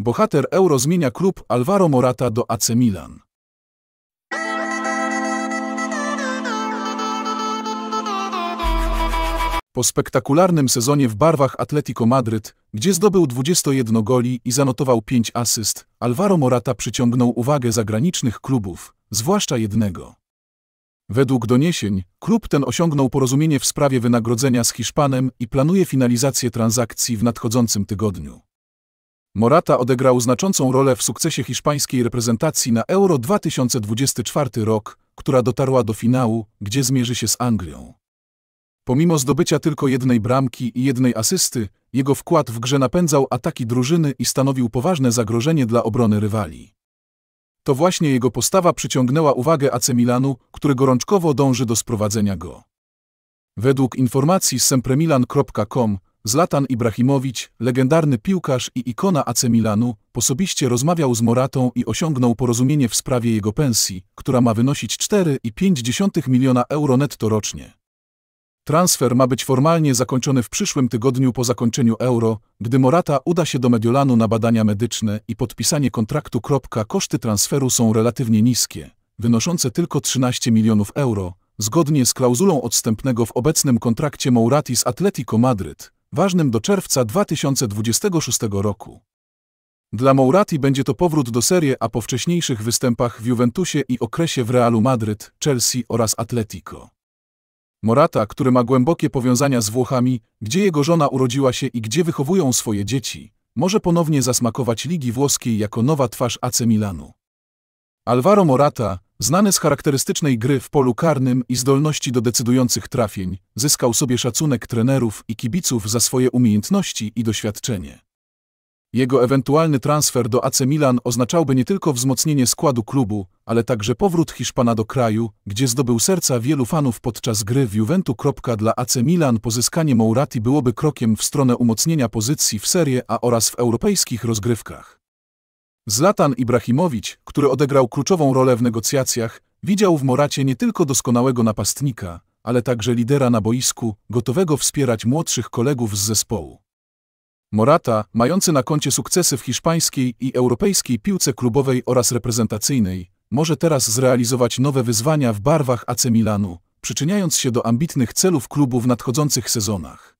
Bohater Euro zmienia klub Alvaro Morata do AC Milan. Po spektakularnym sezonie w barwach Atletico Madryt, gdzie zdobył 21 goli i zanotował 5 asyst, Alvaro Morata przyciągnął uwagę zagranicznych klubów, zwłaszcza jednego. Według doniesień, klub ten osiągnął porozumienie w sprawie wynagrodzenia z Hiszpanem i planuje finalizację transakcji w nadchodzącym tygodniu. Morata odegrał znaczącą rolę w sukcesie hiszpańskiej reprezentacji na Euro 2024 rok, która dotarła do finału, gdzie zmierzy się z Anglią. Pomimo zdobycia tylko jednej bramki i jednej asysty, jego wkład w grze napędzał ataki drużyny i stanowił poważne zagrożenie dla obrony rywali. To właśnie jego postawa przyciągnęła uwagę AC Milanu, który gorączkowo dąży do sprowadzenia go. Według informacji z sempremilan.com Zlatan Ibrahimowicz, legendarny piłkarz i ikona AC Milanu, osobiście rozmawiał z Moratą i osiągnął porozumienie w sprawie jego pensji, która ma wynosić 4,5 miliona euro netto rocznie. Transfer ma być formalnie zakończony w przyszłym tygodniu po zakończeniu euro, gdy Morata uda się do Mediolanu na badania medyczne i podpisanie kontraktu. Koszty transferu są relatywnie niskie, wynoszące tylko 13 milionów euro, zgodnie z klauzulą odstępnego w obecnym kontrakcie Mourati z Atletico Madryt ważnym do czerwca 2026 roku. Dla Mourati będzie to powrót do Serie A po wcześniejszych występach w Juventusie i okresie w Realu Madryt, Chelsea oraz Atletico. Morata, który ma głębokie powiązania z Włochami, gdzie jego żona urodziła się i gdzie wychowują swoje dzieci, może ponownie zasmakować Ligi Włoskiej jako nowa twarz AC Milanu. Alvaro Morata, Znany z charakterystycznej gry w polu karnym i zdolności do decydujących trafień, zyskał sobie szacunek trenerów i kibiców za swoje umiejętności i doświadczenie. Jego ewentualny transfer do AC Milan oznaczałby nie tylko wzmocnienie składu klubu, ale także powrót Hiszpana do kraju, gdzie zdobył serca wielu fanów podczas gry w Juventu. Dla AC Milan pozyskanie Mourati byłoby krokiem w stronę umocnienia pozycji w Serie A oraz w europejskich rozgrywkach. Zlatan Ibrahimowicz, który odegrał kluczową rolę w negocjacjach, widział w Moracie nie tylko doskonałego napastnika, ale także lidera na boisku, gotowego wspierać młodszych kolegów z zespołu. Morata, mający na koncie sukcesy w hiszpańskiej i europejskiej piłce klubowej oraz reprezentacyjnej, może teraz zrealizować nowe wyzwania w barwach AC Milanu, przyczyniając się do ambitnych celów klubu w nadchodzących sezonach.